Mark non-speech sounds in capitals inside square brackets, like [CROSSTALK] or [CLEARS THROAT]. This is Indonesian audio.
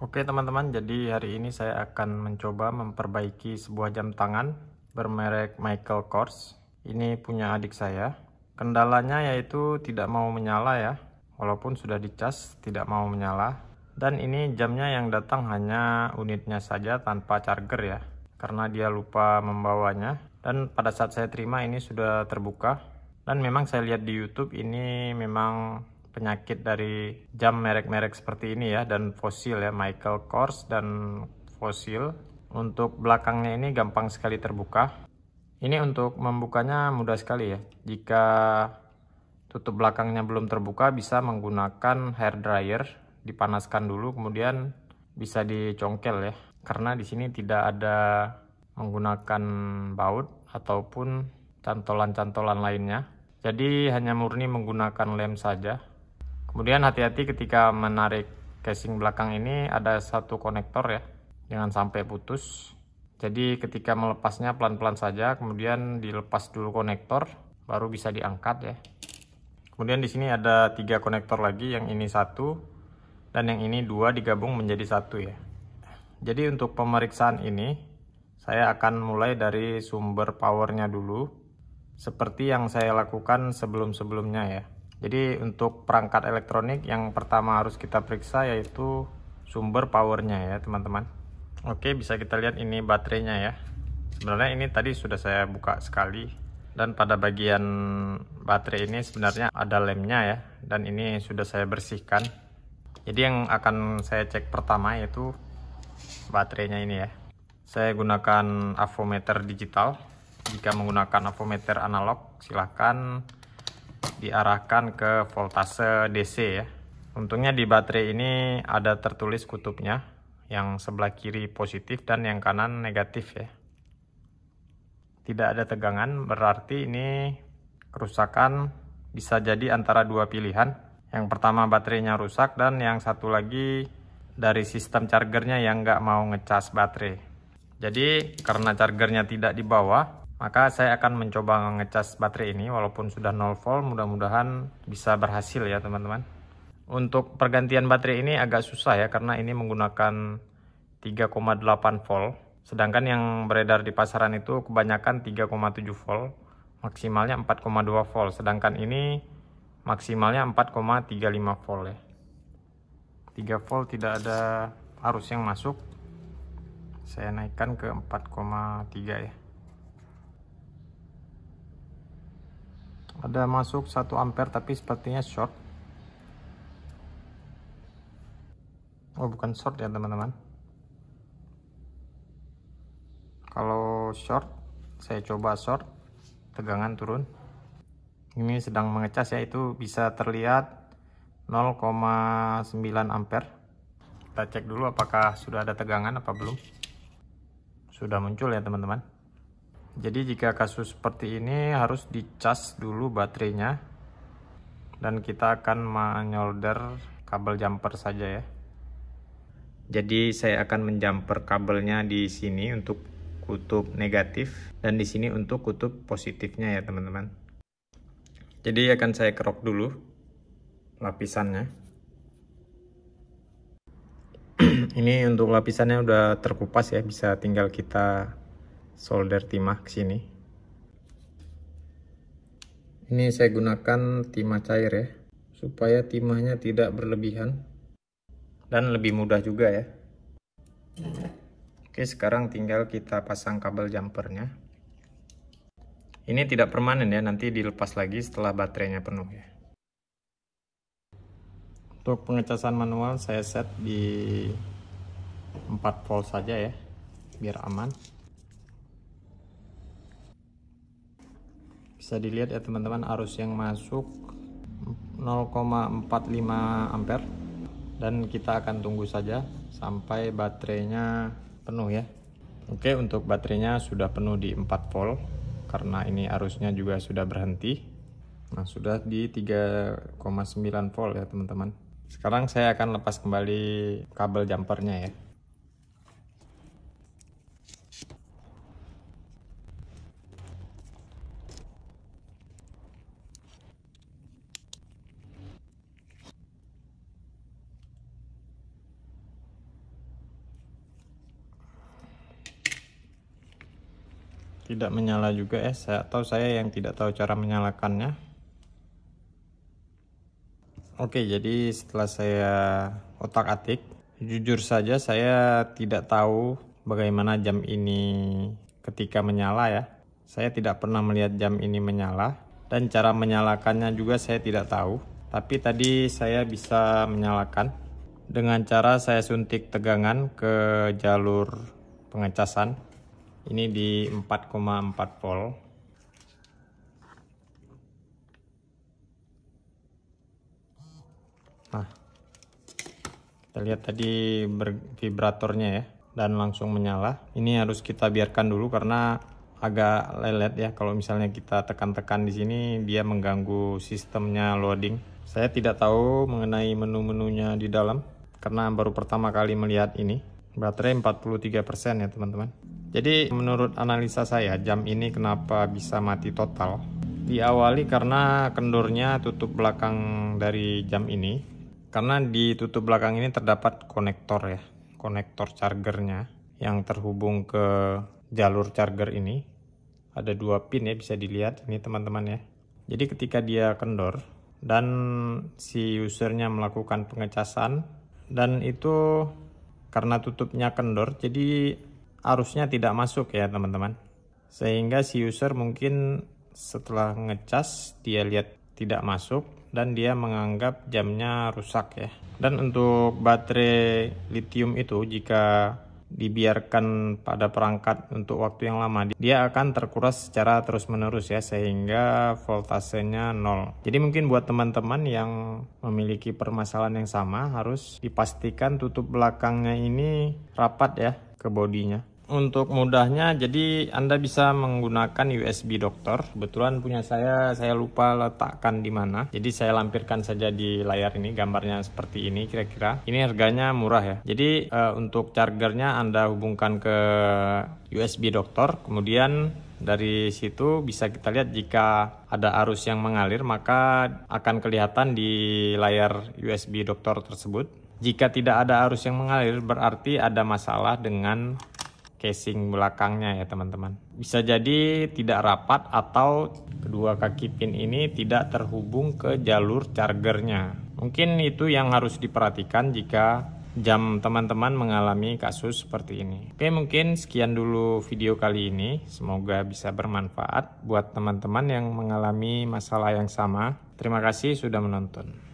Oke teman-teman, jadi hari ini saya akan mencoba memperbaiki sebuah jam tangan bermerek Michael Kors. Ini punya adik saya. Kendalanya yaitu tidak mau menyala ya, walaupun sudah dicas tidak mau menyala. Dan ini jamnya yang datang hanya unitnya saja tanpa charger ya, karena dia lupa membawanya. Dan pada saat saya terima ini sudah terbuka. Dan memang saya lihat di YouTube ini memang penyakit dari jam merek-merek seperti ini ya dan fosil ya Michael Kors dan fosil untuk belakangnya ini gampang sekali terbuka ini untuk membukanya mudah sekali ya jika tutup belakangnya belum terbuka bisa menggunakan hair dryer dipanaskan dulu kemudian bisa dicongkel ya karena di sini tidak ada menggunakan baut ataupun cantolan-cantolan lainnya jadi hanya murni menggunakan lem saja kemudian hati-hati ketika menarik casing belakang ini ada satu konektor ya jangan sampai putus jadi ketika melepasnya pelan-pelan saja kemudian dilepas dulu konektor baru bisa diangkat ya kemudian di sini ada tiga konektor lagi yang ini satu dan yang ini dua digabung menjadi satu ya jadi untuk pemeriksaan ini saya akan mulai dari sumber powernya dulu seperti yang saya lakukan sebelum-sebelumnya ya jadi untuk perangkat elektronik yang pertama harus kita periksa yaitu sumber powernya ya teman-teman. Oke bisa kita lihat ini baterainya ya. Sebenarnya ini tadi sudah saya buka sekali dan pada bagian baterai ini sebenarnya ada lemnya ya dan ini sudah saya bersihkan. Jadi yang akan saya cek pertama yaitu baterainya ini ya. Saya gunakan avometer digital. Jika menggunakan avometer analog silahkan diarahkan ke voltase DC ya. Untungnya di baterai ini ada tertulis kutubnya, yang sebelah kiri positif dan yang kanan negatif ya. Tidak ada tegangan, berarti ini kerusakan bisa jadi antara dua pilihan. Yang pertama baterainya rusak dan yang satu lagi dari sistem chargernya yang nggak mau ngecas baterai. Jadi karena chargernya tidak di bawah, maka saya akan mencoba ngecas baterai ini walaupun sudah 0 volt mudah-mudahan bisa berhasil ya teman-teman untuk pergantian baterai ini agak susah ya karena ini menggunakan 3,8 volt sedangkan yang beredar di pasaran itu kebanyakan 3,7 volt maksimalnya 4,2 volt sedangkan ini maksimalnya 4,35 volt ya 3 volt tidak ada arus yang masuk saya naikkan ke 4,3 ya ada masuk 1 ampere tapi sepertinya short oh bukan short ya teman-teman kalau short saya coba short tegangan turun ini sedang mengecas ya itu bisa terlihat 0,9 ampere kita cek dulu apakah sudah ada tegangan apa belum sudah muncul ya teman-teman jadi jika kasus seperti ini harus dicas dulu baterainya dan kita akan menyolder kabel jumper saja ya. Jadi saya akan menjumper kabelnya di sini untuk kutub negatif dan di sini untuk kutub positifnya ya teman-teman. Jadi akan saya kerok dulu lapisannya. [CLEARS THROAT] Ini untuk lapisannya udah terkupas ya, bisa tinggal kita solder timah ke sini. Ini saya gunakan timah cair ya, supaya timahnya tidak berlebihan dan lebih mudah juga ya. Oke, sekarang tinggal kita pasang kabel jumpernya. Ini tidak permanen ya, nanti dilepas lagi setelah baterainya penuh ya. Untuk pengecasan manual saya set di 4 volt saja ya, biar aman. bisa dilihat ya teman-teman arus yang masuk 0,45 ampere dan kita akan tunggu saja sampai baterainya penuh ya Oke untuk baterainya sudah penuh di 4 volt karena ini arusnya juga sudah berhenti nah sudah di 3,9 volt ya teman-teman sekarang saya akan lepas kembali kabel jumpernya ya tidak menyala juga ya saya, atau saya yang tidak tahu cara menyalakannya oke jadi setelah saya otak atik jujur saja saya tidak tahu bagaimana jam ini ketika menyala ya saya tidak pernah melihat jam ini menyala dan cara menyalakannya juga saya tidak tahu tapi tadi saya bisa menyalakan dengan cara saya suntik tegangan ke jalur pengecasan ini di 4,4 volt nah kita lihat tadi vibratornya ya dan langsung menyala ini harus kita biarkan dulu karena agak lelet ya kalau misalnya kita tekan-tekan di sini dia mengganggu sistemnya loading saya tidak tahu mengenai menu-menunya di dalam karena baru pertama kali melihat ini baterai 43% ya teman-teman jadi menurut analisa saya jam ini kenapa bisa mati total? Diawali karena kendurnya tutup belakang dari jam ini. Karena di tutup belakang ini terdapat konektor ya, konektor chargernya yang terhubung ke jalur charger ini. Ada dua pin ya bisa dilihat ini teman-teman ya. Jadi ketika dia kendor dan si usernya melakukan pengecasan dan itu karena tutupnya kendor jadi arusnya tidak masuk ya teman-teman sehingga si user mungkin setelah ngecas dia lihat tidak masuk dan dia menganggap jamnya rusak ya dan untuk baterai lithium itu jika dibiarkan pada perangkat untuk waktu yang lama dia akan terkuras secara terus menerus ya sehingga voltasenya nol jadi mungkin buat teman-teman yang memiliki permasalahan yang sama harus dipastikan tutup belakangnya ini rapat ya ke bodinya untuk mudahnya jadi Anda bisa menggunakan USB dokter. Kebetulan punya saya saya lupa letakkan di mana. Jadi saya lampirkan saja di layar ini gambarnya seperti ini kira-kira. Ini harganya murah ya. Jadi uh, untuk chargernya Anda hubungkan ke USB dokter kemudian dari situ bisa kita lihat jika ada arus yang mengalir maka akan kelihatan di layar USB dokter tersebut. Jika tidak ada arus yang mengalir berarti ada masalah dengan casing belakangnya ya teman-teman. Bisa jadi tidak rapat atau kedua kaki pin ini tidak terhubung ke jalur chargernya. Mungkin itu yang harus diperhatikan jika jam teman-teman mengalami kasus seperti ini. Oke mungkin sekian dulu video kali ini. Semoga bisa bermanfaat buat teman-teman yang mengalami masalah yang sama. Terima kasih sudah menonton.